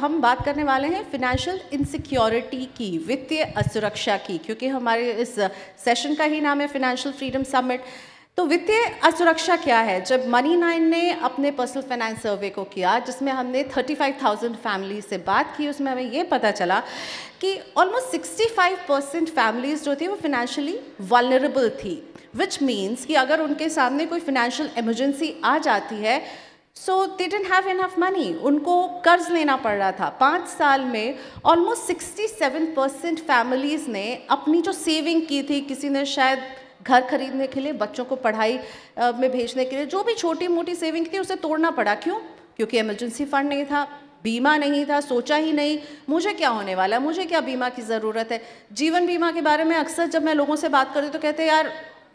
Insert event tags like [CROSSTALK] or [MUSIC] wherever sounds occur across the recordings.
हम बात करने वाले हैं फिनेंशियल इनसिक्योरिटी की वित्तीय असुरक्षा की क्योंकि हमारे इस सेशन का ही नाम है फिनेंशियल फ्रीडम समिट तो वित्तीय असुरक्षा क्या है जब मनी नाइन ने अपने पर्सनल फाइनेंस सर्वे को किया जिसमें हमने 35,000 फैमिली से बात की उसमें हमें यह पता चला कि ऑलमोस्ट 65 परसेंट फैमिलीज जो थी वो फिनेंशियली वालनरेबल थी विच मीन्स कि अगर उनके सामने कोई फिनेंशियल इमरजेंसी आ जाती है so they didn't have enough money उनको कर्ज लेना पड़ रहा था पाँच साल में almost sixty seven percent families ने अपनी जो सेविंग की थी किसी ने शायद घर खरीदने के लिए बच्चों को पढ़ाई में भेजने के लिए जो भी छोटी मोटी सेविंग थी उसे तोड़ना पड़ा क्यों क्योंकि इमरजेंसी फंड नहीं था बीमा नहीं था सोचा ही नहीं मुझे क्या होने वाला है मुझे क्या बीमा की ज़रूरत है जीवन बीमा के बारे में अक्सर जब मैं लोगों से बात करती तो कहते यार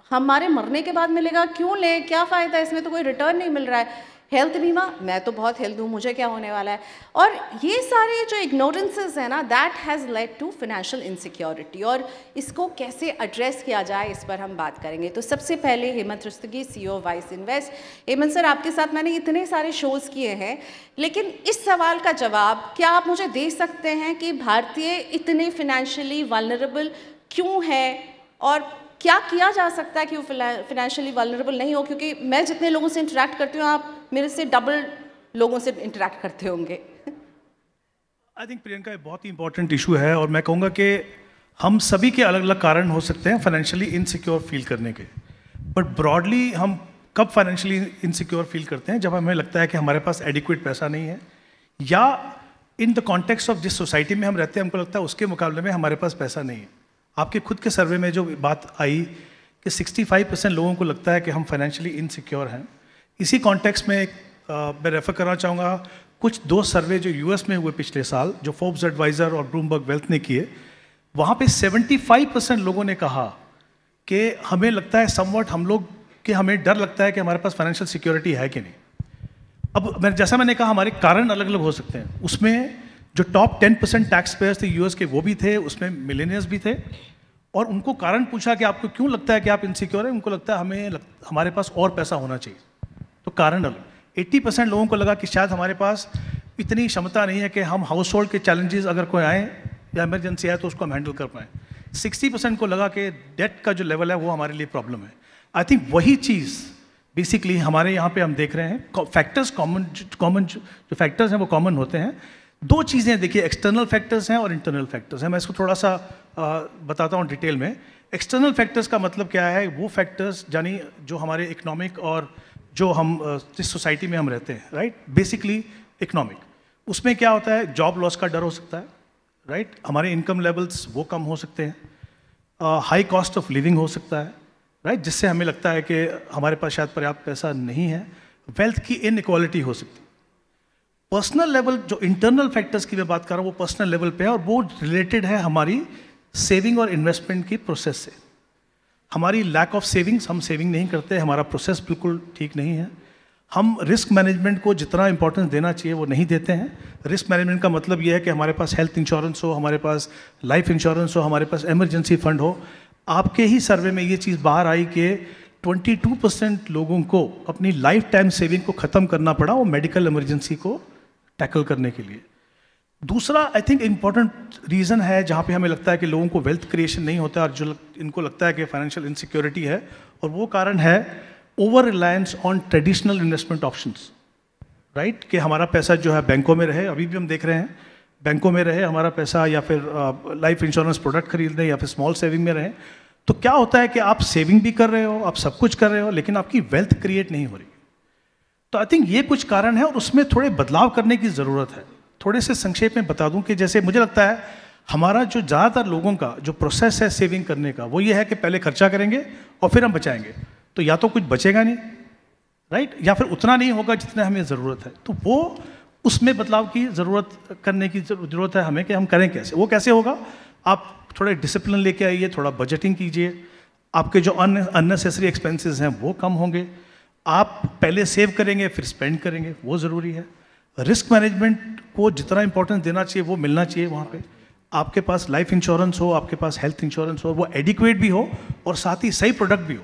हमारे मरने के बाद मिलेगा क्यों लें क्या फ़ायदा इसमें तो कोई रिटर्न नहीं मिल रहा है हेल्थ बीमा मैं तो बहुत हेल्थ हूँ मुझे क्या होने वाला है और ये सारे जो इग्नोरेंसेज है ना that has led to financial insecurity और इसको कैसे एड्रेस किया जाए इस पर हम बात करेंगे तो सबसे पहले Hemant Rustagi CEO wise invest Hemant sir आपके साथ मैंने इतने सारे शोज़ किए हैं लेकिन इस सवाल का जवाब क्या आप मुझे दे सकते हैं कि भारतीय इतने फिनेंशियली वालनरेबल क्यों हैं और क्या किया जा सकता है कि वो फिनेंशियली वालरेबल नहीं हो क्योंकि मैं जितने लोगों से इंटरेक्ट करती हूँ आप मेरे से डबल लोगों से इंटरेक्ट करते होंगे आई [LAUGHS] थिंक प्रियंका बहुत ही इंपॉर्टेंट इशू है और मैं कहूँगा कि हम सभी के अलग अलग कारण हो सकते हैं फाइनेंशियली इनसिक्योर फील करने के बट ब्रॉडली हम कब फाइनेंशियली इनसिक्योर फील करते हैं जब हमें लगता है कि हमारे पास एडिक्वेट पैसा नहीं है या इन द कॉन्टेक्स्ट ऑफ जिस सोसाइटी में हम रहते हैं हमको लगता है उसके मुकाबले में हमारे पास पैसा नहीं है आपके खुद के सर्वे में जो बात आई कि 65 परसेंट लोगों को लगता है कि हम फाइनेंशियली इनसिक्योर हैं इसी कॉन्टेक्स्ट में एक आ, मैं रेफ़र करना चाहूँगा कुछ दो सर्वे जो यूएस में हुए पिछले साल जो फोर्ब्स एडवाइज़र और ब्लूमबर्ग वेल्थ ने किए वहाँ पे 75 परसेंट लोगों ने कहा कि हमें लगता है समवट हम लोग के हमें डर लगता है कि हमारे पास फाइनेंशियल सिक्योरिटी है कि नहीं अब मैं जैसा मैंने कहा हमारे कारण अलग अलग हो सकते हैं उसमें जो top ten percent tax payers थे यूएस के वो भी थे उसमें मिलेनियर्स भी थे और उनको कारण पूछा कि आपको क्यों लगता है कि आप इनसिक्योर हैं उनको लगता है हमें लग, हमारे पास और पैसा होना चाहिए तो कारण अलग एट्टी परसेंट लोगों को लगा कि शायद हमारे पास इतनी क्षमता नहीं है कि हम हाउस होल्ड के चैलेंजेस अगर कोई आए या इमरजेंसी आए तो उसको हम हैंडल कर पाएँ सिक्सटी परसेंट को लगा कि डेट का जो लेवल है वो हमारे लिए प्रॉब्लम है आई थिंक वही चीज़ बेसिकली हमारे यहाँ पे हम देख रहे हैं फैक्टर्स कॉमन कॉमन जो फैक्टर्स हैं वो कॉमन होते हैं दो चीज़ें देखिए एक्सटर्नल फैक्टर्स हैं और इंटरनल फैक्टर्स हैं मैं इसको थोड़ा सा आ, बताता हूँ डिटेल में एक्सटर्नल फैक्टर्स का मतलब क्या है वो फैक्टर्स यानी जो हमारे इकोनॉमिक और जो हम जिस सोसाइटी में हम रहते हैं राइट बेसिकली इकोनॉमिक उसमें क्या होता है जॉब लॉस का डर हो सकता है राइट right? हमारे इनकम लेवल्स वो कम हो सकते हैं हाई कॉस्ट ऑफ लिविंग हो सकता है राइट right? जिससे हमें लगता है कि हमारे पास शायद पर्याप्त पैसा नहीं है वेल्थ की इनक्वालिटी हो सकती है पर्सनल लेवल जो इंटरनल फैक्टर्स की मैं बात कर रहा हूँ वो पर्सनल लेवल पे है और वो रिलेटेड है हमारी सेविंग और इन्वेस्टमेंट की प्रोसेस से हमारी लैक ऑफ सेविंग्स हम सेविंग नहीं करते हमारा प्रोसेस बिल्कुल ठीक नहीं है हम रिस्क मैनेजमेंट को जितना इंपॉर्टेंस देना चाहिए वो नहीं देते हैं रिस्क मैनेजमेंट का मतलब यह है कि हमारे पास हेल्थ इंश्योरेंस हो हमारे पास लाइफ इंश्योरेंस हो हमारे पास एमरजेंसी फंड हो आपके ही सर्वे में ये चीज़ बाहर आई कि 22 परसेंट लोगों को अपनी लाइफ टाइम सेविंग को ख़त्म करना पड़ा वो मेडिकल इमरजेंसी को टैकल करने के लिए दूसरा आई थिंक इम्पॉर्टेंट रीज़न है जहाँ पे हमें लगता है कि लोगों को वेल्थ क्रिएशन नहीं होता और जो इनको लगता है कि फाइनेंशियल इनसिक्योरिटी है और वो कारण है over reliance on traditional investment options right कि हमारा पैसा जो है बैंकों में रहे अभी भी हम देख रहे हैं बैंकों में रहे हमारा पैसा या फिर लाइफ इंश्योरेंस प्रोडक्ट खरीद लें या फिर स्मॉल सेविंग में रहें तो क्या होता है कि आप सेविंग भी कर रहे हो आप सब कुछ कर रहे हो लेकिन आपकी वेल्थ क्रिएट नहीं हो रही तो आई थिंक ये कुछ कारण है और उसमें थोड़े बदलाव करने की ज़रूरत है थोड़े से संक्षेप में बता दूं कि जैसे मुझे लगता है हमारा जो ज़्यादातर लोगों का जो प्रोसेस है सेविंग करने का वो ये है कि पहले खर्चा करेंगे और फिर हम बचाएंगे तो या तो कुछ बचेगा नहीं राइट या फिर उतना नहीं होगा जितना हमें ज़रूरत है तो वो उसमें बदलाव की ज़रूरत करने की ज़रूरत है हमें कि हम करें कैसे वो कैसे होगा आप थोड़े डिसिप्लिन लेके आइए थोड़ा बजटिंग कीजिए आपके जो अन अननेसेसरी एक्सपेंसेस हैं वो कम होंगे आप पहले सेव करेंगे फिर स्पेंड करेंगे वो ज़रूरी है रिस्क मैनेजमेंट को जितना इंपॉर्टेंस देना चाहिए वो मिलना चाहिए वहाँ पे आपके पास लाइफ इंश्योरेंस हो आपके पास हेल्थ इंश्योरेंस हो वो एडिक्वेट भी हो और साथ ही सही प्रोडक्ट भी हो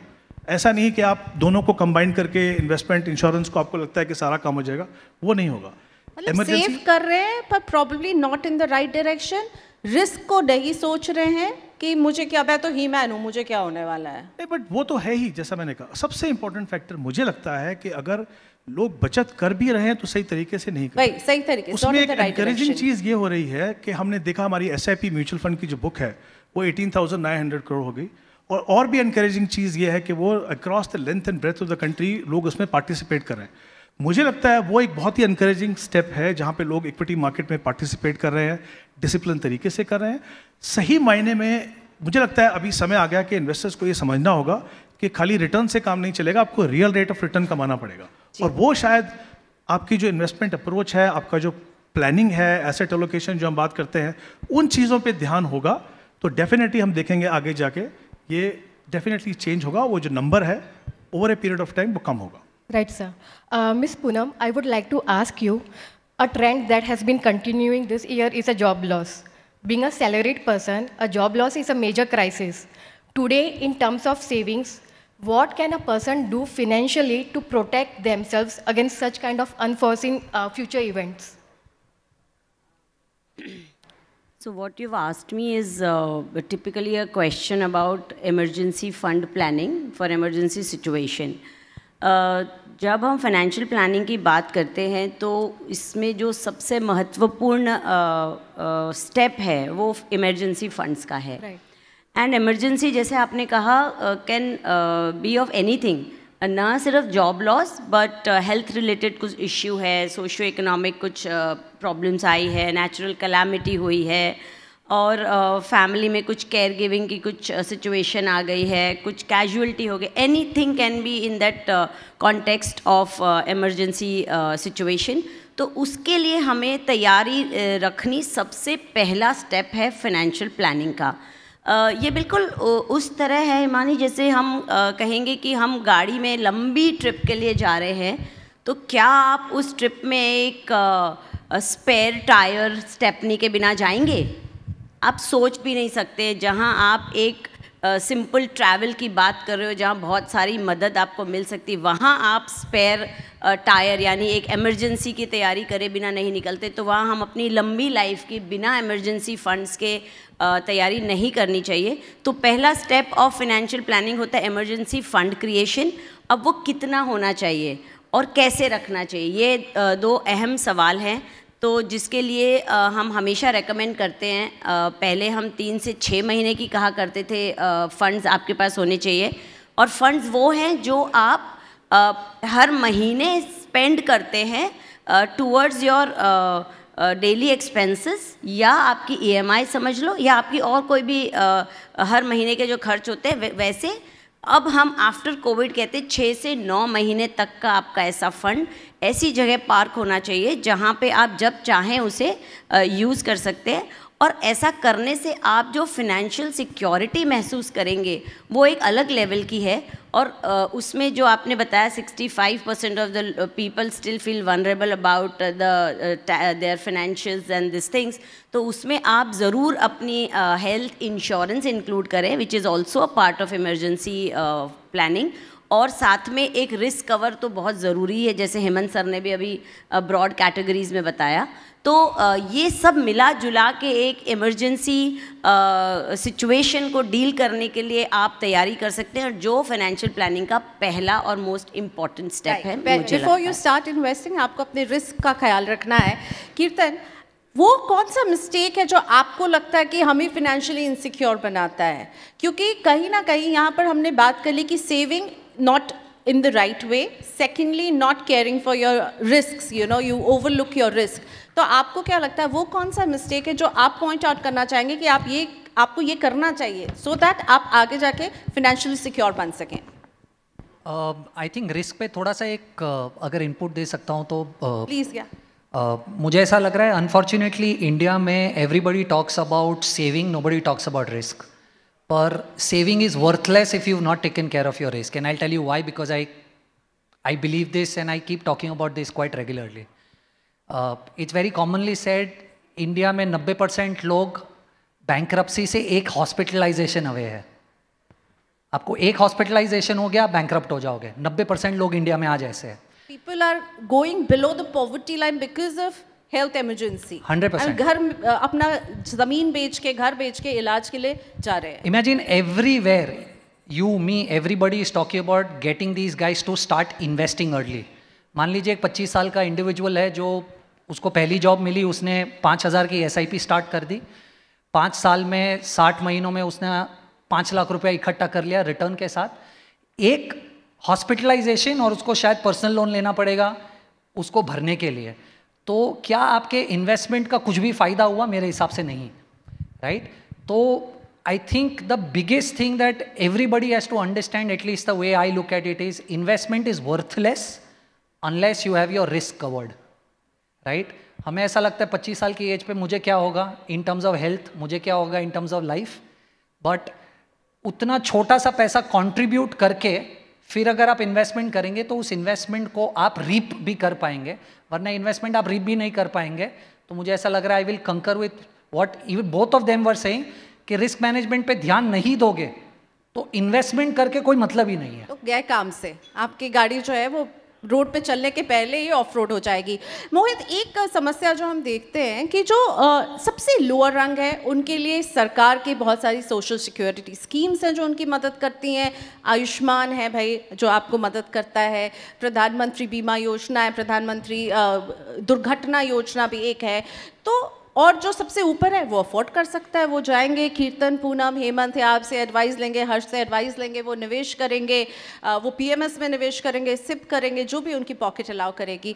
ऐसा नहीं कि आप दोनों को कंबाइन करके इन्वेस्टमेंट इंश्योरेंस को आपको लगता है कि सारा काम हो जाएगा वो नहीं होगा सेव मतलब कर रहे हैं पर probably not in the right direction risk को नहीं सोच रहे हैं कि मुझे क्या मैं तो ही मैन हूँ मुझे क्या होने वाला है नहीं बट वो तो है ही जैसा मैंने कहा सबसे इम्पोर्टेंट फैक्टर मुझे लगता है कि अगर लोग बचत कर भी रहे हैं तो सही तरीके से नहीं भाई सही तरीके उसमें एक एनकरेजिंग चीज़ ये हो रही है कि हमने देखा हमारी एस म्यूचुअल फंड की जो बुक है वो एटीन करोड़ हो गई और और भी एनकरेजिंग चीज़ ये है कि वो across the length and breadth of the country लोग उसमें पार्टिसिपेट कर रहे हैं मुझे लगता है वो एक बहुत ही इनक्रेजिंग स्टेप है जहाँ पे लोग इक्विटी मार्केट में पार्टिसिपेट कर रहे हैं डिसिप्लिन तरीके से कर रहे हैं सही मायने में मुझे लगता है अभी समय आ गया कि इन्वेस्टर्स को ये समझना होगा कि खाली रिटर्न से काम नहीं चलेगा आपको रियल रेट ऑफ रिटर्न कमाना पड़ेगा और वो शायद आपकी जो इन्वेस्टमेंट अप्रोच है आपका जो प्लानिंग है एसेट एलोकेशन जो हम बात करते हैं उन चीज़ों पर ध्यान होगा तो डेफिनेटली हम देखेंगे आगे जाके ये डेफिनेटली चेंज होगा वो जो नंबर है over a period of time वो कम होगा Right, sir. Uh, Ms. Poonam, I would like to ask you, a trend that has been continuing this year is a job loss. Being a salaried person, a job loss is a major crisis. Today, in terms of savings, what can a person do financially to protect themselves against such kind of unforeseen uh, future events? So what you've asked me is uh, typically a question about emergency fund planning for emergency situation. Uh, जब हम financial planning की बात करते हैं तो इसमें जो सबसे महत्वपूर्ण स्टेप है वो इमरजेंसी फंड्स का है एंड इमरजेंसी जैसे आपने कहा कैन बी ऑफ एनीथिंग ना सिर्फ job loss but health related कुछ इश्यू है सोशो इकोनॉमिक कुछ प्रॉब्लम्स uh, आई है नेचुरल कलामिटी हुई है और फैमिली में कुछ केयर गिविंग की कुछ सिचुएशन आ गई है कुछ कैजुअलिटी हो गई anything can be in that context of emergency situation तो उसके लिए हमें तैयारी रखनी सबसे पहला स्टेप है फाइनेंशियल प्लानिंग का ये बिल्कुल उस तरह है हिमानी जैसे हम कहेंगे कि हम गाड़ी में लंबी ट्रिप के लिए जा रहे हैं तो क्या आप उस ट्रिप में एक स्पेयर टायर स्टेपनी के बिना जाएंगे आप सोच भी नहीं सकते जहाँ आप एक सिंपल uh, ट्रैवल की बात कर रहे हो जहाँ बहुत सारी मदद आपको मिल सकती वहाँ आप स्पेयर टायर uh, यानी एक एमरजेंसी की तैयारी करे बिना नहीं निकलते तो वहाँ हम अपनी लंबी लाइफ की बिना एमरजेंसी फंड्स के uh, तैयारी नहीं करनी चाहिए तो पहला स्टेप ऑफ फिनेंशियल प्लानिंग होता है एमरजेंसी फ़ंड क्रिएशन अब वो कितना होना चाहिए और कैसे रखना चाहिए ये दो अहम सवाल हैं तो जिसके लिए हम हमेशा रेकमेंड करते हैं पहले हम तीन से छः महीने की कहा करते थे फ़ंड्स आपके पास होने चाहिए और फंड्स वो हैं जो आप हर महीने स्पेंड करते हैं टूवर्ड्स योर डेली एक्सपेंसेस या आपकी ईएमआई e समझ लो या आपकी और कोई भी हर महीने के जो खर्च होते हैं वैसे अब हम आफ्टर कोविड कहते हैं छः से नौ महीने तक का आपका ऐसा फंड ऐसी जगह पार्क होना चाहिए जहाँ पे आप जब चाहें उसे यूज़ कर सकते हैं और ऐसा करने से आप जो फिनेंशियल सिक्योरिटी महसूस करेंगे वो एक अलग लेवल की है और उसमें जो आपने बताया 65 percent of the people still feel vulnerable about the their financials and this things तो उसमें आप ज़रूर अपनी हेल्थ इंश्योरेंस इंक्लूड करें which is also a part of emergency planning और साथ में एक रिस्क कवर तो बहुत ज़रूरी है जैसे हेमंत सर ने भी अभी ब्रॉड कैटेगरीज़ में बताया तो ये सब मिला जुला के एक इमरजेंसी सिचुएशन को डील करने के लिए आप तैयारी कर सकते हैं और जो फाइनेंशियल प्लानिंग का पहला और मोस्ट इम्पॉर्टेंट स्टेप है बिफोर यू स्टार्ट इन्वेस्टिंग आपको अपने रिस्क का ख्याल रखना है कीर्तन वो कौन सा मिस्टेक है जो आपको लगता है कि हमें फिनेंशियली इनसिक्योर बनाता है क्योंकि कहीं ना कहीं यहाँ पर हमने बात कर ली कि saving not in the right way secondly not caring for your risks you know you overlook your risk तो आपको क्या लगता है वो कौन सा मिस्टेक है जो आप पॉइंट आउट करना चाहेंगे कि आप ये आपको ये करना चाहिए सो so दैट आप आगे जाके फिनेंशियली सिक्योर बन सकें आई थिंक रिस्क पे थोड़ा सा एक uh, अगर इनपुट दे सकता हूँ तो प्लीज़ uh, क्या Uh, मुझे ऐसा लग रहा है अनफॉर्चुनेटली इंडिया में everybody talks about saving nobody talks about risk पर saving is worthless if you not taken care of your risk and I tell you why because I I believe this and I keep talking about this quite regularly it's very commonly said India में नब्बे percent लोग bankruptcy से एक hospitalisation away है आपको एक hospitalisation हो गया बैंक हो जाओगे नब्बे परसेंट लोग इंडिया में आ जाए हैं people are going below the poverty line because of health emergency घर अपना जमीन बेच के घर बेच के इलाज के लिए जा रहे हैं imagine everywhere you me everybody is talking about getting these guys to start investing early मान लीजिए एक पच्चीस साल का इंडिविजुअल है जो उसको पहली जॉब मिली उसने पाँच हज़ार की एस आई पी स्टार्ट कर दी पाँच साल में साठ महीनों में उसने पाँच लाख रुपया इकट्ठा कर लिया रिटर्न के साथ एक हॉस्पिटलाइजेशन और उसको शायद पर्सनल लोन लेना पड़ेगा उसको भरने के लिए तो क्या आपके इन्वेस्टमेंट का कुछ भी फायदा हुआ मेरे हिसाब से नहीं राइट तो I think the biggest thing that everybody has to understand at least the way I look at it is investment is worthless unless you have your risk covered right हमें ऐसा लगता है पच्चीस साल की एज पर मुझे क्या होगा इन टर्म्स ऑफ हेल्थ मुझे क्या होगा in terms of life but उतना छोटा सा पैसा कॉन्ट्रीब्यूट करके फिर अगर आप इन्वेस्टमेंट करेंगे तो उस इन्वेस्टमेंट को आप रीप भी कर पाएंगे वरना इन्वेस्टमेंट आप रीप भी नहीं कर पाएंगे तो मुझे ऐसा लग रहा है I will concur with what even both of them were saying कि रिस्क मैनेजमेंट पे ध्यान नहीं दोगे तो इन्वेस्टमेंट करके कोई मतलब ही नहीं है तो गए काम से आपकी गाड़ी जो है वो रोड पे चलने के पहले ही ऑफ रोड हो जाएगी मोहित एक समस्या जो हम देखते हैं कि जो आ, सबसे लोअर रंग है उनके लिए सरकार की बहुत सारी सोशल सिक्योरिटी स्कीम्स हैं जो उनकी मदद करती हैं आयुष्मान है भाई जो आपको मदद करता है प्रधानमंत्री बीमा योजना है प्रधानमंत्री दुर्घटना योजना भी एक है तो और जो सबसे ऊपर है वो अफोर्ड कर सकता है वो जाएंगे कीर्तन पूनम हेमंत या आपसे एडवाइस लेंगे हर्ष से एडवाइस लेंगे वो निवेश करेंगे वो पीएमएस में निवेश करेंगे सिप करेंगे जो भी उनकी पॉकेट अलाउ करेगी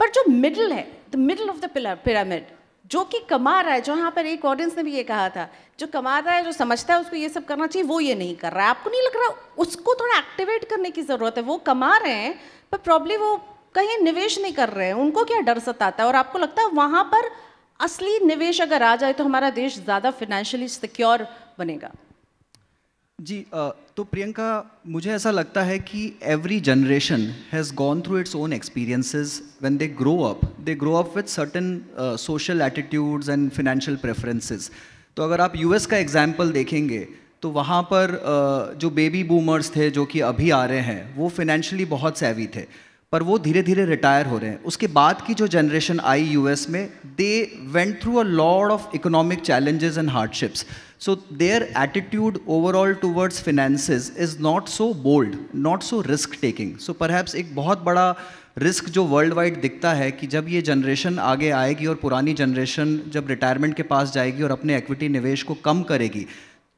पर जो मिडिल है the middle of the pyramid जो कि कमा रहा है जो यहाँ पर एक ऑडियंस ने भी ये कहा था जो कमा रहा है जो समझता है उसको ये सब करना चाहिए वो ये नहीं कर रहा है आपको नहीं लग रहा उसको थोड़ा एक्टिवेट करने की ज़रूरत है वो कमा रहे हैं पर प्रॉब्लम वो कहीं निवेश नहीं कर रहे हैं उनको क्या डर सताता है और आपको लगता है वहाँ पर असली निवेश अगर आ जाए तो हमारा देश ज़्यादा फिनेंशियली सिक्योर बनेगा जी तो प्रियंका मुझे ऐसा लगता है कि every generation has gone through its own experiences when they grow up they grow up with certain social attitudes and financial preferences तो अगर आप यूएस का एग्जाम्पल देखेंगे तो वहाँ पर uh, जो बेबी बूमर्स थे जो कि अभी आ रहे हैं वो फिनेंशियली बहुत सैवी थे पर वो धीरे धीरे रिटायर हो रहे हैं उसके बाद की जो जनरेशन आई यूएस में they went through a lot of economic challenges and hardships so their attitude overall towards finances is not so bold not so risk taking so perhaps एक बहुत बड़ा रिस्क जो वर्ल्ड वाइड दिखता है कि जब ये जनरेशन आगे आएगी और पुरानी जनरेशन जब रिटायरमेंट के पास जाएगी और अपने एक्विटी निवेश को कम करेगी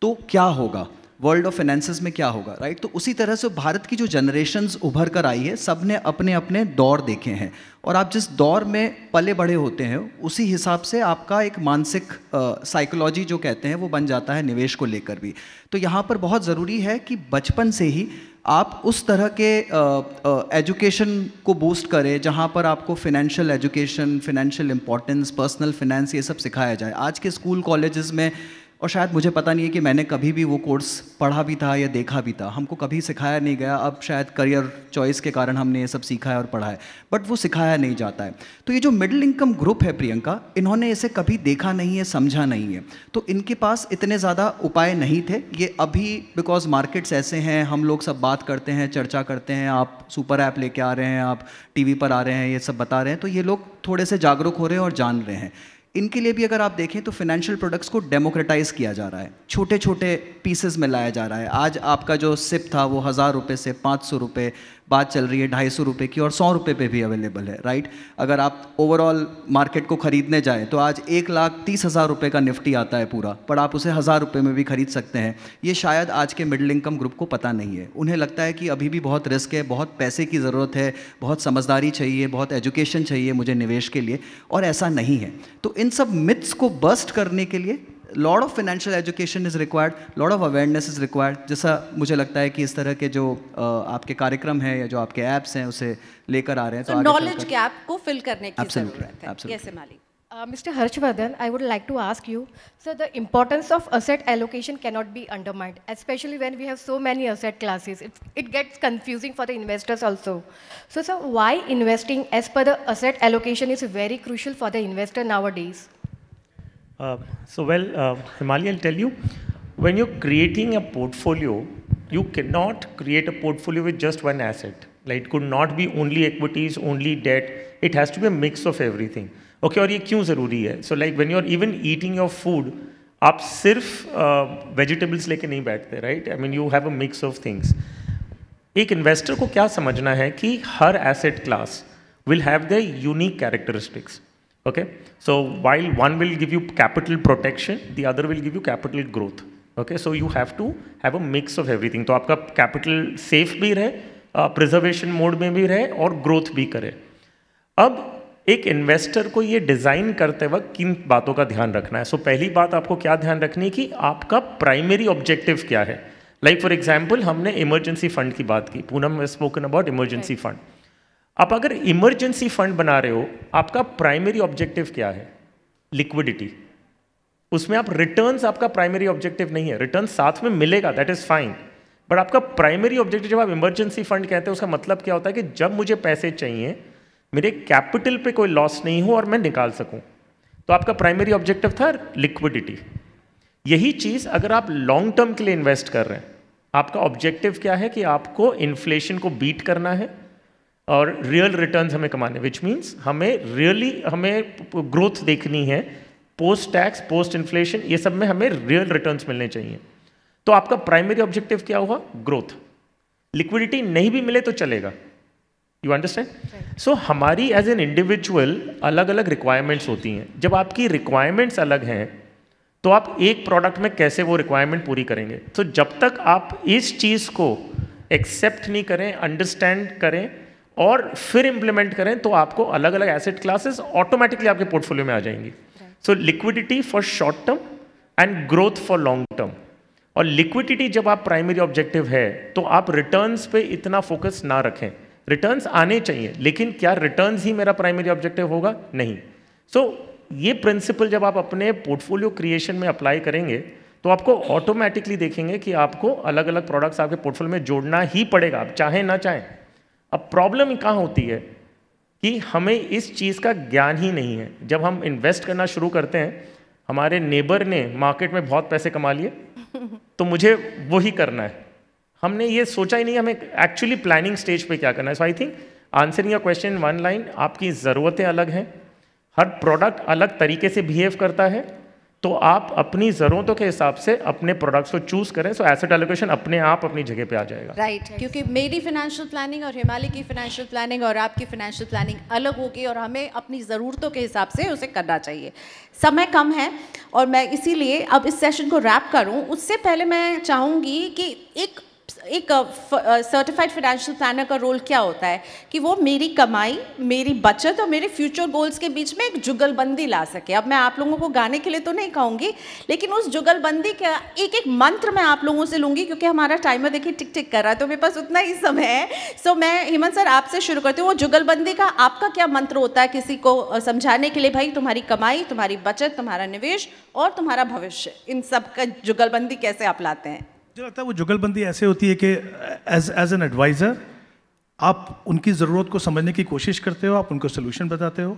तो क्या होगा वर्ल्ड ऑफ फाइनेंसेस में क्या होगा राइट तो उसी तरह से भारत की जो जनरेशन उभर कर आई है सब ने अपने अपने दौर देखे हैं और आप जिस दौर में पले बड़े होते हैं उसी हिसाब से आपका एक मानसिक साइकोलॉजी जो कहते हैं वो बन जाता है निवेश को लेकर भी तो यहाँ पर बहुत ज़रूरी है कि बचपन से ही आप उस तरह के एजुकेशन को बूस्ट करें जहाँ पर आपको financial education financial importance personal finance ये सब सिखाया जाए आज के स्कूल कॉलेजेस में और शायद मुझे पता नहीं है कि मैंने कभी भी वो कोर्स पढ़ा भी था या देखा भी था हमको कभी सिखाया नहीं गया अब शायद करियर चॉइस के कारण हमने ये सब सीखा है और पढ़ा है बट वो सिखाया नहीं जाता है तो ये जो मिडिल इनकम ग्रुप है प्रियंका इन्होंने इसे कभी देखा नहीं है समझा नहीं है तो इनके पास इतने ज़्यादा उपाय नहीं थे ये अभी बिकॉज मार्केट्स ऐसे हैं हम लोग सब बात करते हैं चर्चा करते हैं आप सुपर ऐप लेके आ रहे हैं आप टी पर आ रहे हैं ये सब बता रहे हैं तो ये लोग थोड़े से जागरूक हो रहे हैं और जान रहे हैं इनके लिए भी अगर आप देखें तो फिनेंशियल प्रोडक्ट्स को डेमोक्रेटाइज किया जा रहा है छोटे छोटे पीसेस में लाया जा रहा है आज आपका जो सिप था वो हज़ार रुपये से पाँच सौ रुपये बात चल रही है ढाई सौ रुपये की और सौ रुपये पे भी अवेलेबल है राइट अगर आप ओवरऑल मार्केट को ख़रीदने जाएँ तो आज एक लाख तीस हज़ार रुपये का निफ्टी आता है पूरा पर आप उसे हज़ार रुपये में भी खरीद सकते हैं ये शायद आज के मिडिल इनकम ग्रुप को पता नहीं है उन्हें लगता है कि अभी भी बहुत रिस्क है बहुत पैसे की ज़रूरत है बहुत समझदारी चाहिए बहुत एजुकेशन चाहिए मुझे निवेश के लिए और ऐसा नहीं है तो इन सब मिथ्स को बस्ट करने के लिए A lot of financial education is required. A lot of awareness जैसा मुझे लगता है कि इस तरह के जो आपके कार्यक्रम हैं या जो आपके ऐप्स हैं उसे लेकर आ रहे हैं so तो नॉलेज गैप को फिल करने की ज़रूरत है yes, Mr. Uh, Harshvardhan, I would like to ask you, so the importance of asset allocation cannot be undermined, especially when we have so many asset classes. It, it gets confusing for the investors also. So, so why investing as per the asset allocation is very crucial for the investor nowadays? so, well, uh, Himali, I'll tell you, when you're creating a portfolio, you cannot create a portfolio with just one asset. Like it could not be only equities, only debt. It has to be a mix of everything. Okay, और ये क्यों ज़रूरी है so like when you even eating your food aap sirf uh, vegetables leke nahi baithte right i mean you have a mix of things ek investor ko kya samajhna hai ki har asset class will have their unique characteristics Okay, so while one will give you capital protection, the other will give you capital growth. Okay, so you have to have a mix of everything. to तो aapka capital safe भी रहे, preservation mode में भी रहे और growth भी करे अब एक इन्वेस्टर को ये डिज़ाइन करते वक्त किन बातों का ध्यान रखना है सो so, पहली बात आपको क्या ध्यान रखनी है कि आपका प्राइमरी ऑब्जेक्टिव क्या है लाइक फॉर एग्जांपल हमने इमरजेंसी फंड की बात की Poonam spoken about emergency fund आप अगर इमरजेंसी फंड बना रहे हो आपका प्राइमरी ऑब्जेक्टिव क्या है लिक्विडिटी उसमें आप रिटर्न्स आपका प्राइमरी ऑब्जेक्टिव नहीं है रिटर्न साथ में मिलेगा दैट इज फाइन बट आपका प्राइमरी ऑब्जेक्टिव जब आप इमरजेंसी फंड कहते हैं उसका मतलब क्या होता है कि जब मुझे पैसे चाहिए मेरे कैपिटल पे कोई लॉस नहीं हो और मैं निकाल सकूं तो आपका प्राइमरी ऑब्जेक्टिव था लिक्विडिटी यही चीज़ अगर आप लॉन्ग टर्म के लिए इन्वेस्ट कर रहे हैं आपका ऑब्जेक्टिव क्या है कि आपको इन्फ्लेशन को बीट करना है और रियल रिटर्न्स हमें कमाने विच मीन्स हमें रियली हमें ग्रोथ देखनी है पोस्ट टैक्स पोस्ट इन्फ्लेशन ये सब में हमें रियल रिटर्न्स मिलने चाहिए तो आपका प्राइमरी ऑब्जेक्टिव क्या हुआ ग्रोथ लिक्विडिटी नहीं भी मिले तो चलेगा यू अंडरस्टैंड सो हमारी एज एन इंडिविजुअल अलग अलग रिक्वायरमेंट्स होती हैं जब आपकी रिक्वायरमेंट्स अलग हैं तो आप एक प्रोडक्ट में कैसे वो रिक्वायरमेंट पूरी करेंगे तो so, जब तक आप इस चीज़ को एक्सेप्ट नहीं करें अंडरस्टैंड करें और फिर इम्प्लीमेंट करें तो आपको अलग अलग एसेट क्लासेस ऑटोमेटिकली आपके पोर्टफोलियो में आ जाएंगी so liquidity for short term and growth for long term और लिक्विडिटी जब आप प्राइमरी ऑब्जेक्टिव है तो आप रिटर्न्स पे इतना फोकस ना रखें रिटर्न्स आने चाहिए लेकिन क्या रिटर्न्स ही मेरा प्राइमरी ऑब्जेक्टिव होगा नहीं सो so, ये प्रिंसिपल जब आप अपने पोर्टफोलियो क्रिएशन में अप्लाई करेंगे तो आपको ऑटोमेटिकली देखेंगे कि आपको अलग अलग प्रोडक्ट्स आपके पोर्टफोलियो में जोड़ना ही पड़ेगा आप चाहें ना चाहें अब प्रॉब्लम कहाँ होती है कि हमें इस चीज़ का ज्ञान ही नहीं है जब हम इन्वेस्ट करना शुरू करते हैं हमारे नेबर ने मार्केट में बहुत पैसे कमा लिए तो मुझे वही करना है हमने ये सोचा ही नहीं हमें एक्चुअली प्लानिंग स्टेज पे क्या करना है so I think answering your question one line आपकी ज़रूरतें अलग हैं हर प्रोडक्ट अलग तरीके से बिहेव करता है तो आप अपनी ज़रूरतों के हिसाब से अपने प्रोडक्ट्स को चूज़ करें सो एसेट एलोकेशन अपने आप अपनी जगह पे आ जाएगा राइट right. क्योंकि मेरी फाइनेंशियल प्लानिंग और हिमालय की फाइनेंशियल प्लानिंग और आपकी फाइनेंशियल प्लानिंग अलग होगी और हमें अपनी ज़रूरतों के हिसाब से उसे करना चाहिए समय कम है और मैं इसीलिए अब इस सेशन को रैप करूँ उससे पहले मैं चाहूँगी कि एक एक सर्टिफाइड फाइनेंशियल प्लानर का रोल क्या होता है कि वो मेरी कमाई मेरी बचत और मेरे फ्यूचर गोल्स के बीच में एक जुगलबंदी ला सके अब मैं आप लोगों को गाने के लिए तो नहीं कहूँगी लेकिन उस जुगलबंदी का एक एक मंत्र मैं आप लोगों से लूँगी क्योंकि हमारा टाइमर देखिए टिक टिक कर रहा है तो मेरे पास उतना ही समय है सो मैं हेमंत सर आपसे शुरू करती हूँ वो जुगलबंदी का आपका क्या मंत्र होता है किसी को समझाने के लिए भाई तुम्हारी कमाई तुम्हारी बचत तुम्हारा निवेश और तुम्हारा भविष्य इन सब का जुगलबंदी कैसे आप लाते हैं मुझे लगता है वो जुगलबंदी ऐसे होती है कि एज एज एन एडवाइज़र आप उनकी ज़रूरत को समझने की कोशिश करते हो आप उनको सोल्यूशन बताते हो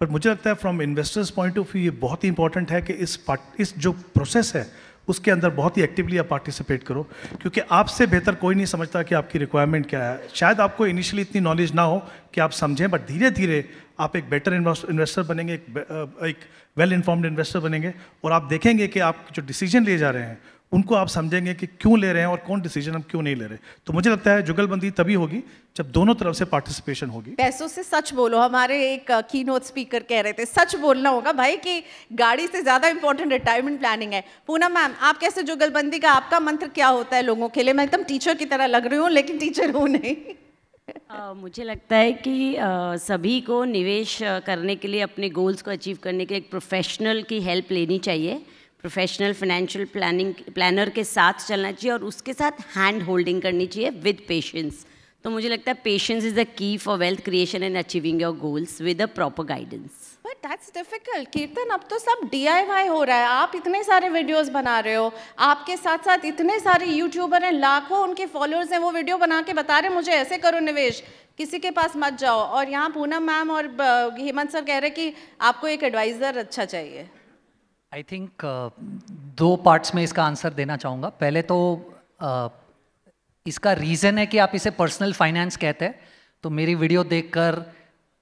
पर मुझे लगता है from investors point of view ये बहुत ही इंपॉर्टेंट है कि इस पार्ट इस जो प्रोसेस है उसके अंदर बहुत ही एक्टिवली आप पार्टिसिपेट करो क्योंकि आपसे बेहतर कोई नहीं समझता कि आपकी रिक्वायरमेंट क्या है शायद आपको इनिशियली इतनी नॉलेज ना हो कि आप समझें बट धीरे धीरे आप एक बेटर इन्वेस्टर बनेंगे एक, uh, एक वेल इन्फॉर्म्ड इन्वेस्टर बनेंगे और आप देखेंगे कि आप जो डिसीजन लिए जा रहे हैं उनको आप समझेंगे कि क्यों ले रहे हैं और कौन डिसीजन हम क्यों नहीं ले रहे तो मुझे लगता है जुगलबंदी तभी होगी जब दोनों तरफ से पार्टिसिपेशन होगी पैसों से सच बोलो हमारे एक की स्पीकर कह रहे थे सच बोलना होगा भाई कि गाड़ी से ज़्यादा इंपॉर्टेंट रिटायरमेंट प्लानिंग है पूना मैम आप कैसे जुगलबंदी का आपका मंत्र क्या होता है लोगों के लिए मैं एकदम टीचर की तरह लग रही हूँ लेकिन टीचर हूँ नहीं uh, मुझे लगता है कि uh, सभी को निवेश करने के लिए अपने गोल्स को अचीव करने के लिए एक प्रोफेशनल की हेल्प लेनी चाहिए प्रोफेशनल फाइनेंशियल प्लानिंग प्लानर के साथ चलना चाहिए और उसके साथ हैंड होल्डिंग करनी चाहिए विद पेशेंस तो मुझे लगता है patience is a key for wealth creation and achieving your goals with a proper guidance but that's difficult Kirtan अब तो सब डी हो रहा है आप इतने सारे वीडियोस बना रहे हो आपके साथ साथ इतने सारे यूट्यूबर हैं लाखों उनके फॉलोअर्स हैं वो वीडियो बना के बता रहे मुझे ऐसे करो निवेश किसी के पास मत जाओ और यहाँ पूनम मैम और हेमंत सर कह रहे हैं कि आपको एक एडवाइज़र अच्छा चाहिए आई थिंक uh, दो पार्ट्स में इसका आंसर देना चाहूँगा पहले तो uh, इसका रीज़न है कि आप इसे पर्सनल फाइनेंस कहते हैं तो मेरी वीडियो देखकर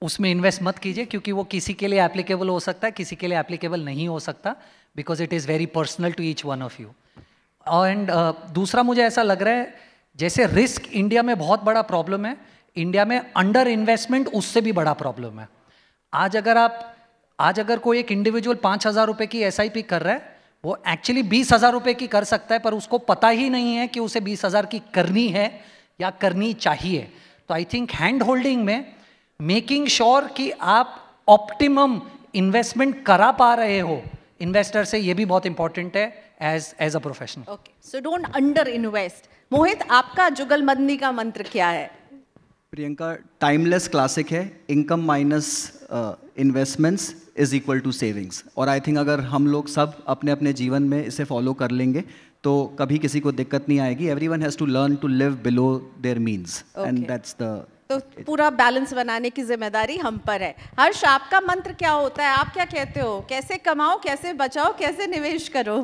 उसमें इन्वेस्ट मत कीजिए क्योंकि वो किसी के लिए एप्लीकेबल हो सकता है किसी के लिए एप्लीकेबल नहीं हो सकता because it is very personal to each one of you and दूसरा मुझे ऐसा लग रहा है जैसे रिस्क इंडिया में बहुत बड़ा प्रॉब्लम है इंडिया में अंडर इन्वेस्टमेंट उससे भी बड़ा प्रॉब्लम है आज अगर आप आज अगर कोई एक इंडिविजुअल पांच हज़ार रुपए की एस कर रहा है वो एक्चुअली बीस हज़ार रुपए की कर सकता है पर उसको पता ही नहीं है कि उसे बीस हज़ार की करनी है या करनी चाहिए तो आई थिंक हैंड होल्डिंग में मेकिंग श्योर sure कि आप ऑप्टिमम इन्वेस्टमेंट करा पा रहे हो इन्वेस्टर से ये भी बहुत इंपॉर्टेंट है as as a professional okay so don't under invest Mohit आपका जुगल मंदी का मंत्र क्या है प्रियंका टाइमलेस क्लासिक है income minus investments is equal to savings और आई थिंक अगर हम लोग सब अपने अपने जीवन में इसे फॉलो कर लेंगे तो कभी किसी को दिक्कत नहीं आएगी every one has to learn to live below their means and that's the तो पूरा बैलेंस बनाने की जिम्मेदारी हम पर है हर्ष आपका मंत्र क्या होता है आप क्या कहते हो कैसे कमाओ कैसे बचाओ कैसे निवेश करो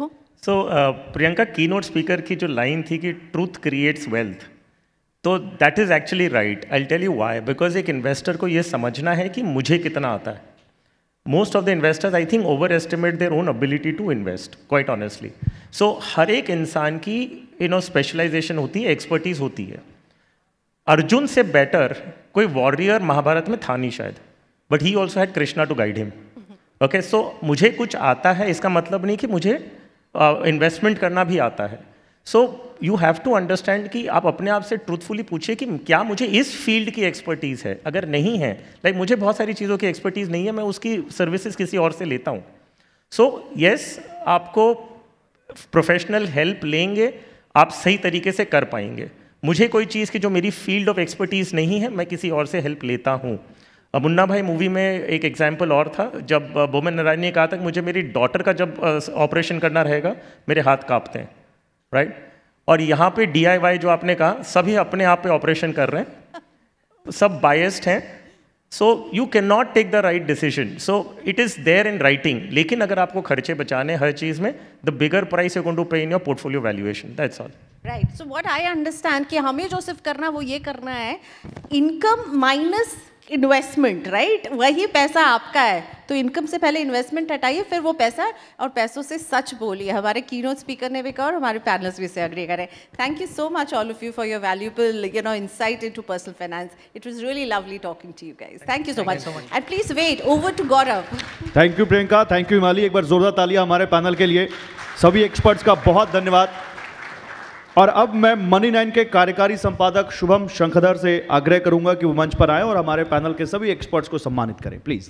सो so, uh, प्रियंका की नोट स्पीकर की जो लाइन थी कि ट्रूथ क्रिएट्स वेल्थ तो that is actually right I tell you why because एक इन्वेस्टर को ये समझना है कि मुझे कितना आता है most of the investors I think over estimate their own ability to invest quite honestly so हर एक इंसान की यू नो स्पेशलाइजेशन होती है एक्सपर्टीज होती है अर्जुन से बेटर कोई वॉरियर महाभारत में था नहीं शायद but he also had Krishna to guide him okay so मुझे कुछ आता है इसका मतलब नहीं कि मुझे इन्वेस्टमेंट uh, करना भी आता है so you have to understand कि आप अपने आप से ट्रूथफुली पूछिए कि क्या मुझे इस फील्ड की एक्सपर्टीज़ है अगर नहीं है लाइक like मुझे बहुत सारी चीज़ों की एक्सपर्टीज़ नहीं है मैं उसकी सर्विसेज किसी और से लेता हूँ सो so, यस yes, आपको प्रोफेशनल हेल्प लेंगे आप सही तरीके से कर पाएंगे मुझे कोई चीज़ की जो मेरी फील्ड ऑफ एक्सपर्टीज़ नहीं है मैं किसी और से हेल्प लेता हूँ अब मुन्ना भाई मूवी में एक एग्जाम्पल और था जब बोमन नारायण ने कहा था कि मुझे मेरी डॉटर का जब ऑपरेशन करना रहेगा मेरे हाथ कांपते हैं राइट और यहाँ पे डी जो आपने कहा सभी अपने आप पे ऑपरेशन कर रहे हैं सब बायस्ड हैं so you can not take the right decision so it is there in writing लेकिन अगर आपको खर्चे बचाने हर चीज़ में the bigger price you to pay in your portfolio valuation that's all right so what I understand कि हमें जो सिर्फ करना वो ये करना है इनकम माइनस इन्वेस्टमेंट राइट वही पैसा आपका है तो इनकम से पहले इन्वेस्टमेंट हटाइए फिर वो पैसा और पैसों से सच बोलिए हमारे कीनो स्पीकर ने भी कहा और हमारे पैनल्स भी से अग्री करें thank you so much all of you for your valuable you know insight to personal finance it was really lovely talking to you guys thank you so much and please wait over to Gaurav thank you Priyanka thank you Himali एक बार जोरदार तालिया हमारे panel के लिए सभी experts का बहुत धन्यवाद और अब मैं मनी नाइन के कार्यकारी संपादक शुभम शंखधर से आग्रह करूंगा कि वो मंच पर आए और हमारे पैनल के सभी एक्सपर्ट्स को सम्मानित करें प्लीज़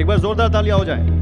एक बार जोरदार तालियां हो जाए